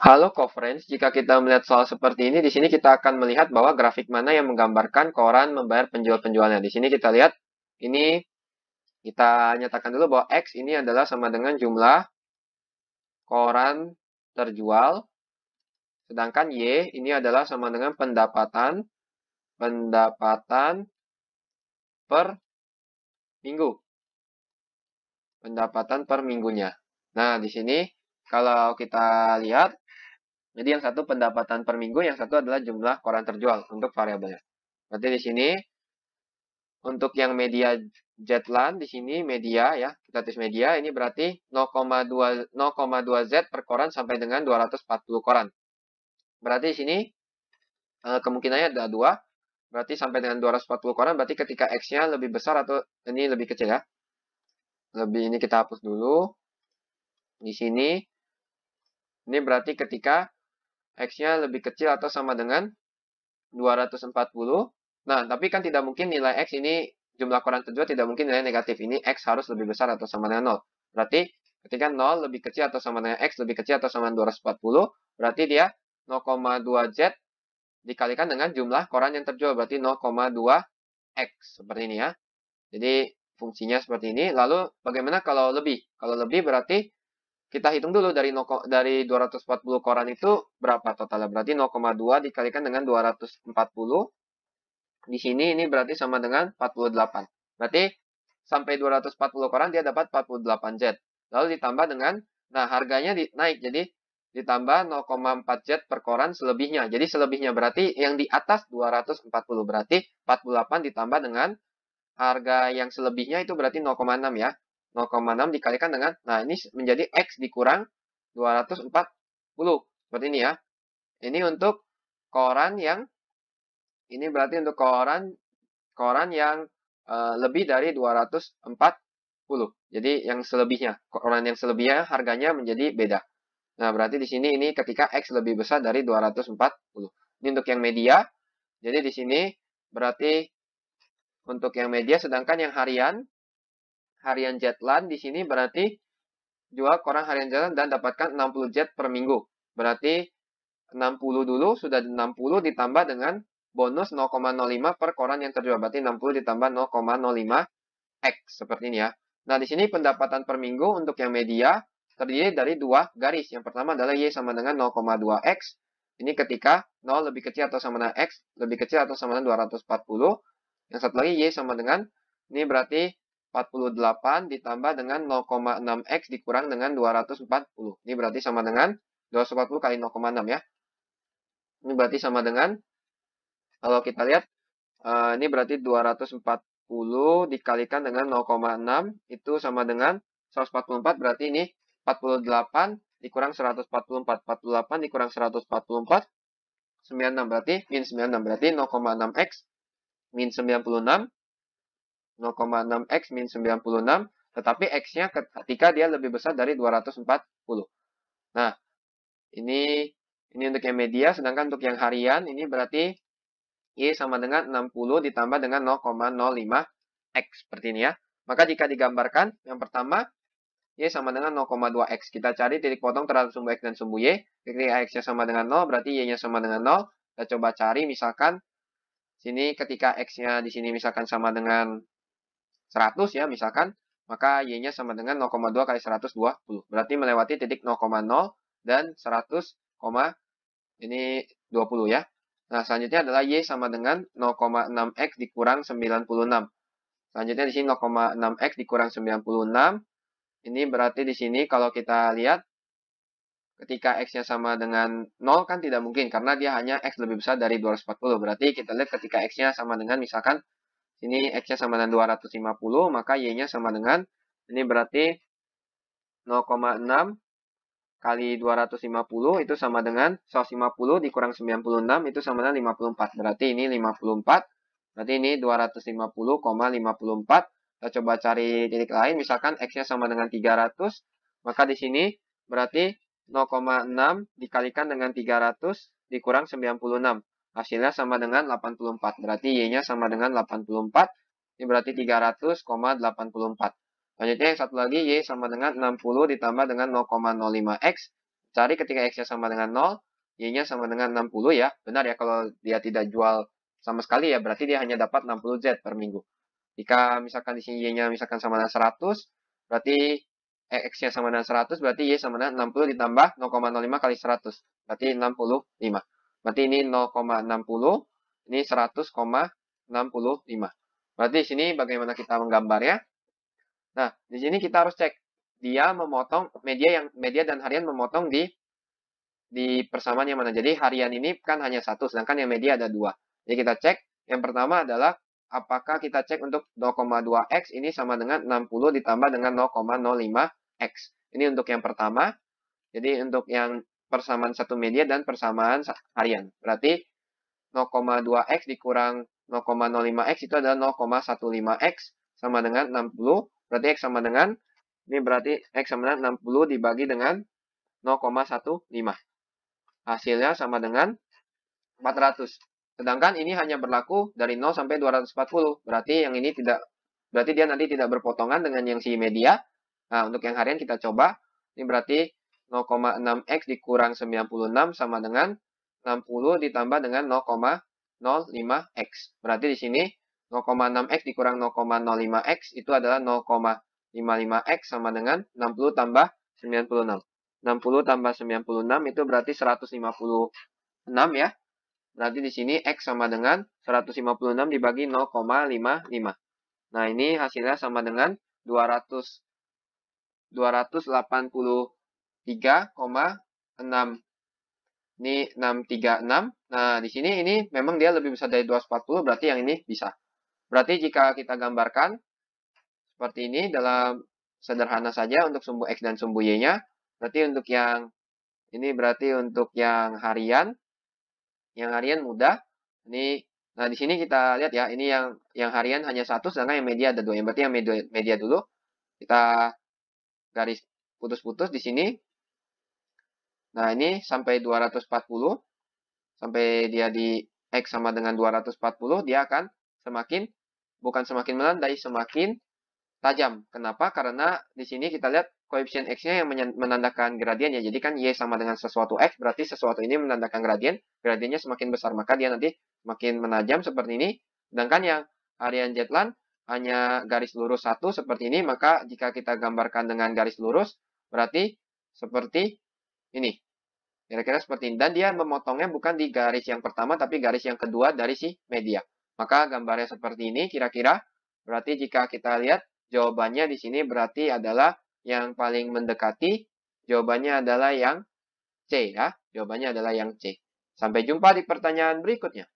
Halo coverage, jika kita melihat soal seperti ini, di sini kita akan melihat bahwa grafik mana yang menggambarkan koran membayar penjual-penjualnya. Di sini kita lihat, ini kita nyatakan dulu bahwa X ini adalah sama dengan jumlah koran terjual, sedangkan Y ini adalah sama dengan pendapatan pendapatan per minggu. Pendapatan per minggunya. Nah, di sini kalau kita lihat jadi yang satu pendapatan per minggu, yang satu adalah jumlah koran terjual untuk variabelnya. Berarti di sini untuk yang media Jetland di sini media ya, kita tulis media ini berarti 0,2 0,2 Z per koran sampai dengan 240 koran. Berarti di sini eh, kemungkinannya ada dua. Berarti sampai dengan 240 koran berarti ketika X-nya lebih besar atau ini lebih kecil ya. Lebih ini kita hapus dulu. Di sini ini berarti ketika X-nya lebih kecil atau sama dengan 240. Nah, tapi kan tidak mungkin nilai X ini jumlah koran kedua tidak mungkin nilai negatif. Ini X harus lebih besar atau sama dengan 0. Berarti ketika 0 lebih kecil atau sama dengan X lebih kecil atau sama dengan 240, berarti dia 0,2 Z dikalikan dengan jumlah koran yang terjual, berarti 0,2 X. Seperti ini ya. Jadi, fungsinya seperti ini. Lalu, bagaimana kalau lebih? Kalau lebih berarti kita hitung dulu dari no, dari 240 koran itu berapa totalnya? Berarti 0,2 dikalikan dengan 240. Di sini ini berarti sama dengan 48. Berarti sampai 240 koran dia dapat 48 jet. Lalu ditambah dengan, nah harganya di, naik. Jadi ditambah 0,4 jet per koran selebihnya. Jadi selebihnya berarti yang di atas 240 berarti 48 ditambah dengan harga yang selebihnya itu berarti 0,6 ya. 0,6 dikalikan dengan, nah ini menjadi X dikurang 240. Seperti ini ya. Ini untuk koran yang, ini berarti untuk koran, koran yang uh, lebih dari 240. Jadi yang selebihnya, koran yang selebihnya harganya menjadi beda. Nah, berarti di sini ini ketika X lebih besar dari 240. Ini untuk yang media. Jadi di sini berarti untuk yang media, sedangkan yang harian harian Jetland di sini berarti jual koran harian Jetland dan dapatkan 60 jet per minggu. Berarti 60 dulu sudah 60 ditambah dengan bonus 0,05 per koran yang terjual. Berarti 60 ditambah 0,05 X seperti ini ya. Nah, di sini pendapatan per minggu untuk yang media terdiri dari dua garis. Yang pertama adalah Y sama dengan 0,2X. Ini ketika 0 lebih kecil atau sama dengan X, lebih kecil atau sama dengan 240. Yang satu lagi Y sama dengan, ini berarti 48 ditambah dengan 0,6x dikurang dengan 240. Ini berarti sama dengan 240 kali 0,6 ya. Ini berarti sama dengan, kalau kita lihat, eh, ini berarti 240 dikalikan dengan 0,6 itu sama dengan 144, berarti ini 48 dikurang 144, 48 dikurang 144, 96 berarti min 96 berarti 0,6x min 96 0,6x min 96, tetapi x-nya ketika dia lebih besar dari 240. Nah, ini ini untuk yang media, sedangkan untuk yang harian, ini berarti Y sama dengan 60 ditambah dengan 0,05x, seperti ini ya. Maka jika digambarkan, yang pertama, Y sama dengan 0,2X. Kita cari titik potong terhadap sumbu X dan sumbu Y. Ketika X-nya sama dengan 0, berarti Y-nya sama dengan 0. Kita coba cari, misalkan, sini ketika X-nya di sini misalkan sama dengan 100 ya misalkan, maka Y-nya sama dengan 0,2 kali 120. Berarti melewati titik 0,0 dan 100, ini 20 ya. Nah, selanjutnya adalah Y sama dengan 0,6X dikurang 96. Selanjutnya di sini 0,6X dikurang 96. Ini berarti di sini kalau kita lihat, ketika X-nya sama dengan 0 kan tidak mungkin, karena dia hanya X lebih besar dari 240. Berarti kita lihat ketika X-nya sama dengan misalkan Sini X-nya sama dengan 250, maka Y-nya sama dengan, ini berarti 0,6 kali 250 itu sama dengan 150 dikurang 96 itu sama dengan 54. Berarti ini 54. Berarti ini 250,54. Kita coba cari titik lain. Misalkan X-nya sama dengan 300. Maka di sini berarti 0,6 dikalikan dengan 300 dikurang 96. Hasilnya sama dengan 84. Berarti Y-nya sama dengan 84. Ini berarti 300,84. Selanjutnya yang satu lagi, Y sama dengan 60 ditambah dengan 0,05X. Cari ketika X-nya sama dengan 0, Y-nya sama dengan 60 ya. Benar ya, kalau dia tidak jual sama sekali ya, berarti dia hanya dapat 60Z per minggu. Jika misalkan di sini Y-nya misalkan sama dengan 100, berarti eh, X-nya sama dengan 100, berarti Y sama dengan 60 ditambah 0,05 kali 100, berarti 65. Berarti ini 0,60, ini 100,65. Berarti di sini bagaimana kita menggambar ya? Nah, di sini kita harus cek dia memotong media yang media dan harian memotong di di persamaan yang mana. Jadi harian ini kan hanya satu, sedangkan yang media ada dua. Jadi kita cek yang pertama adalah apakah kita cek untuk 0,2x ini sama dengan 60 ditambah dengan 0,05x. Ini untuk yang pertama. Jadi untuk yang persamaan satu media dan persamaan harian. Berarti 0,2x dikurang 0,05x itu adalah 0,15x sama dengan 60. Berarti x sama dengan, ini berarti x sama dengan 60 dibagi dengan 0,15. Hasilnya sama dengan 400. Sedangkan ini hanya berlaku dari 0 sampai 240. Berarti yang ini tidak, berarti dia nanti tidak berpotongan dengan yang si media. Nah, untuk yang harian kita coba. Ini berarti 0,6x dikurang 96 sama dengan 60 ditambah dengan 0,05x. Berarti di sini 0,6x dikurang 0,05x itu adalah 0,55x sama dengan 60 tambah 96. 60 tambah 96 itu berarti 156 ya. Berarti di sini x sama dengan 156 dibagi 0,55. Nah ini hasilnya sama dengan 200 3,6. Ini 636. Nah, di sini ini memang dia lebih besar dari 240, berarti yang ini bisa. Berarti jika kita gambarkan seperti ini dalam sederhana saja untuk sumbu X dan sumbu Y-nya, berarti untuk yang ini berarti untuk yang harian, yang harian mudah. Ini nah di sini kita lihat ya, ini yang yang harian hanya satu, sedangkan yang media ada dua. Yang berarti yang media, media dulu kita garis putus-putus di sini Nah, ini sampai 240, sampai dia di X sama dengan 240, dia akan semakin, bukan semakin melandai, semakin tajam. Kenapa? Karena di sini kita lihat koefisien X-nya yang menandakan gradien ya. Jadi kan Y sama dengan sesuatu X, berarti sesuatu ini menandakan gradien. Gradiennya semakin besar, maka dia nanti makin menajam seperti ini. Sedangkan yang harian Jetland hanya garis lurus satu seperti ini, maka jika kita gambarkan dengan garis lurus, berarti seperti ini. Kira-kira seperti ini. Dan dia memotongnya bukan di garis yang pertama, tapi garis yang kedua dari si media. Maka gambarnya seperti ini kira-kira. Berarti jika kita lihat, jawabannya di sini berarti adalah yang paling mendekati. Jawabannya adalah yang C ya. Jawabannya adalah yang C. Sampai jumpa di pertanyaan berikutnya.